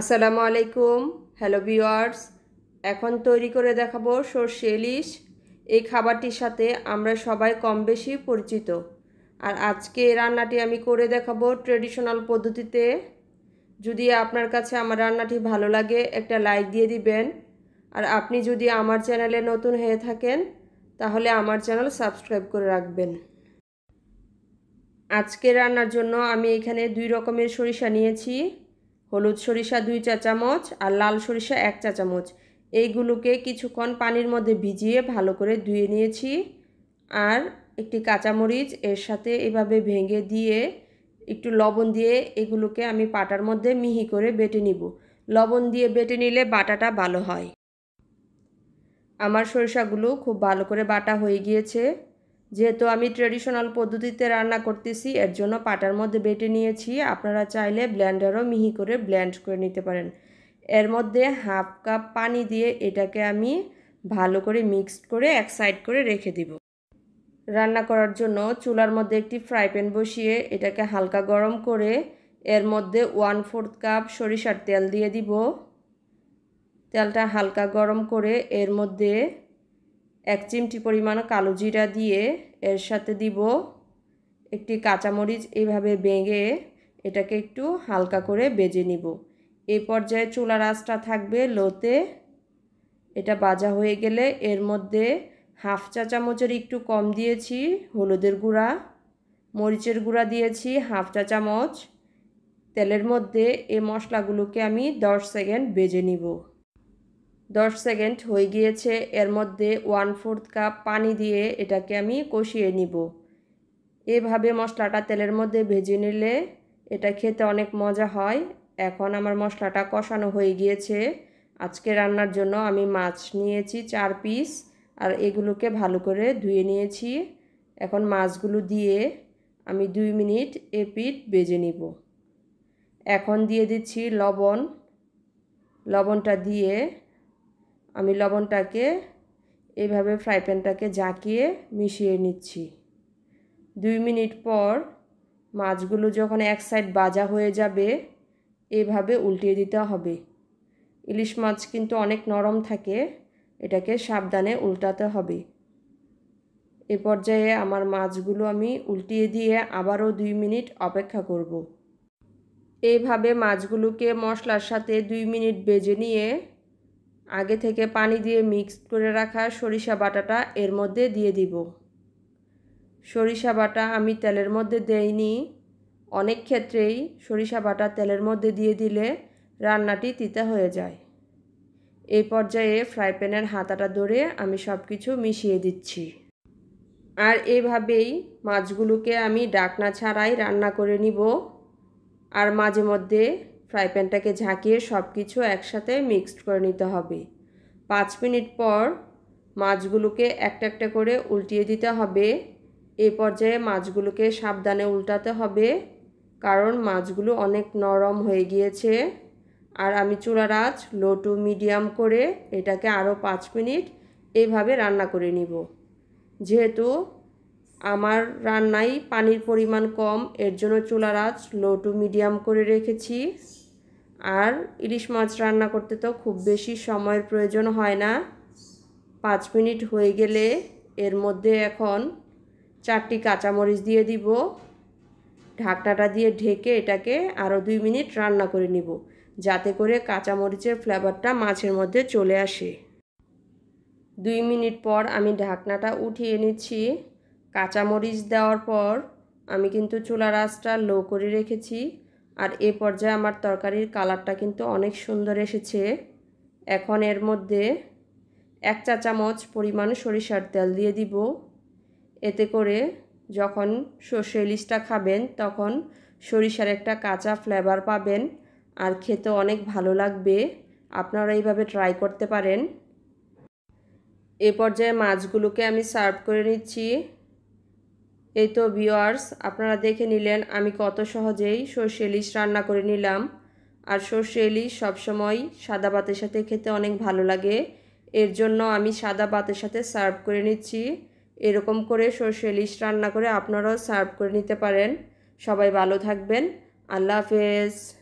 আসসালামু আলাইকুম hello viewers এখন তৈরি করে দেখাবো সর্ষে ইলিশ এই খাবারটির সাথে আমরা সবাই কম বেশি পরিচিত আর আজকে রান্নাটি আমি করে দেখাবো ট্রেডিশনাল পদ্ধতিতে যদি আপনার কাছে আমার রান্নাটি ভালো লাগে একটা লাইক দিয়ে দিবেন আর আপনি যদি আমার চ্যানেলে নতুন হয়ে থাকেন তাহলে আমার চ্যানেল সাবস্ক্রাইব করে রাখবেন আজকে রান্নার জন্য আমি এখানে দুই রকমের সরিষা নিয়েছি হলুদ সরিষা দুই চা চামচ আর লাল সরিষা এক চা চামচ এইগুলোকে কিছুক্ষণ পানির মধ্যে ভিজিয়ে ভালো করে ধুয়ে নিয়েছি আর একটি কাঁচামরিচ এর সাথে এভাবে ভেঙে দিয়ে একটু লবণ দিয়ে এগুলোকে আমি পাটার মধ্যে মিহি করে বেটে নিব লবণ দিয়ে বেটে নিলে বাটাটা ভালো হয় আমার সরিষাগুলো খুব ভালো করে বাটা হয়ে গিয়েছে যেহেতু আমি ট্রেডিশনাল পদ্ধতিতে রান্না করতেছি এর জন্য পাটার মধ্যে বেটে নিয়েছি আপনারা চাইলে ব্ল্যান্ডারও মিহি করে ব্ল্যান্ড করে নিতে পারেন এর মধ্যে হাফ কাপ পানি দিয়ে এটাকে আমি ভালো করে মিক্সড করে এক সাইড করে রেখে দিব রান্না করার জন্য চুলার মধ্যে একটি ফ্রাই প্যান বসিয়ে এটাকে হালকা গরম করে এর মধ্যে ওয়ান ফোর্থ কাপ সরিষার তেল দিয়ে দিব তেলটা হালকা গরম করে এর মধ্যে এক চিমটি পরিমাণ কালো জিরা দিয়ে এর সাথে দিব একটি কাঁচামরিচ এইভাবে বেঙে এটাকে একটু হালকা করে বেজে নিব এই পর্যায়ে চুলা রাসটা থাকবে লোতে এটা বাজা হয়ে গেলে এর মধ্যে হাফ চা চামচের একটু কম দিয়েছি হলুদের গুঁড়া মরিচের গুঁড়া দিয়েছি হাফ চা চামচ তেলের মধ্যে এই মশলাগুলোকে আমি দশ সেকেন্ড বেজে নিব দশ সেকেন্ড হয়ে গিয়েছে এর মধ্যে ওয়ান ফোর্থ কাপ পানি দিয়ে এটাকে আমি কষিয়ে নিব এভাবে মশলাটা তেলের মধ্যে ভেজে নিলে এটা খেতে অনেক মজা হয় এখন আমার মশলাটা কষানো হয়ে গিয়েছে আজকে রান্নার জন্য আমি মাছ নিয়েছি চার পিস আর এগুলোকে ভালো করে ধুয়ে নিয়েছি এখন মাছগুলো দিয়ে আমি দুই মিনিট এ পিট বেজে নিব এখন দিয়ে দিচ্ছি লবণ লবণটা দিয়ে আমি লবণটাকে এইভাবে ফ্রাই প্যানটাকে জাঁকিয়ে মিশিয়ে নিচ্ছি দুই মিনিট পর মাছগুলো যখন এক সাইড বাজা হয়ে যাবে এভাবে উল্টিয়ে দিতে হবে ইলিশ মাছ কিন্তু অনেক নরম থাকে এটাকে সাবধানে উল্টাতে হবে এ পর্যায়ে আমার মাছগুলো আমি উল্টিয়ে দিয়ে আবারও দুই মিনিট অপেক্ষা করব। এইভাবে মাছগুলোকে মশলার সাথে দুই মিনিট বেজে নিয়ে আগে থেকে পানি দিয়ে মিক্স করে রাখা সরিষা বাটাটা এর মধ্যে দিয়ে দিব সরিষা বাটা আমি তেলের মধ্যে দেইনি অনেক ক্ষেত্রেই সরিষা বাটা তেলের মধ্যে দিয়ে দিলে রান্নাটি তিতা হয়ে যায় এই পর্যায়ে ফ্রাই প্যানের হাতাটা ধরে আমি সব কিছু মিশিয়ে দিচ্ছি আর এভাবেই মাছগুলোকে আমি ডাকনা ছাড়াই রান্না করে নিব আর মাঝে মধ্যে ফ্রাই প্যানটাকে ঝাঁকিয়ে সব কিছু একসাথে মিক্সড করে নিতে হবে পাঁচ মিনিট পর মাছগুলোকে একটা একটা করে উল্টিয়ে দিতে হবে এ পর্যায়ে মাছগুলোকে সাবধানে উল্টাতে হবে কারণ মাছগুলো অনেক নরম হয়ে গিয়েছে আর আমি চুলার আঁচ লো টু মিডিয়াম করে এটাকে আরও পাঁচ মিনিট এইভাবে রান্না করে নিব যেহেতু আমার রান্নায় পানির পরিমাণ কম এর জন্য চুলার আঁচ লো টু মিডিয়াম করে রেখেছি আর ইলিশ মাছ রান্না করতে তো খুব বেশি সময়ের প্রয়োজন হয় না পাঁচ মিনিট হয়ে গেলে এর মধ্যে এখন চারটি কাঁচামরিচ দিয়ে দিব ঢাকনাটা দিয়ে ঢেকে এটাকে আরও দুই মিনিট রান্না করে নিব যাতে করে কাঁচামরিচের ফ্লেভারটা মাছের মধ্যে চলে আসে দুই মিনিট পর আমি ঢাকনাটা উঠিয়ে নিচ্ছি কাঁচামরিচ দেওয়ার পর আমি কিন্তু চুলার আঁচটা লো করে রেখেছি আর এ পর্যায়ে আমার তরকারির কালারটা কিন্তু অনেক সুন্দর এসেছে এখন এর মধ্যে এক চা চামচ পরিমাণ সরিষার তেল দিয়ে দিব এতে করে যখন সর্ষে ইলিশটা খাবেন তখন সরিষার একটা কাঁচা ফ্লেভার পাবেন আর খেতে অনেক ভালো লাগবে আপনারা এইভাবে ট্রাই করতে পারেন এ পর্যায়ে মাছগুলোকে আমি সার্ভ করে নিচ্ছি এই তো ভিওয়ার্স আপনারা দেখে নিলেন আমি কত সহজেই সর্ষে ইলিশ রান্না করে নিলাম আর সর্ষে ইলিশ সবসময় সাদা ভাতের সাথে খেতে অনেক ভালো লাগে এর জন্য আমি সাদা ভাতের সাথে সার্ভ করে নিচ্ছি এরকম করে সর্ষে ইলিশ রান্না করে আপনারাও সার্ভ করে নিতে পারেন সবাই ভালো থাকবেন আল্লাহ হাফেজ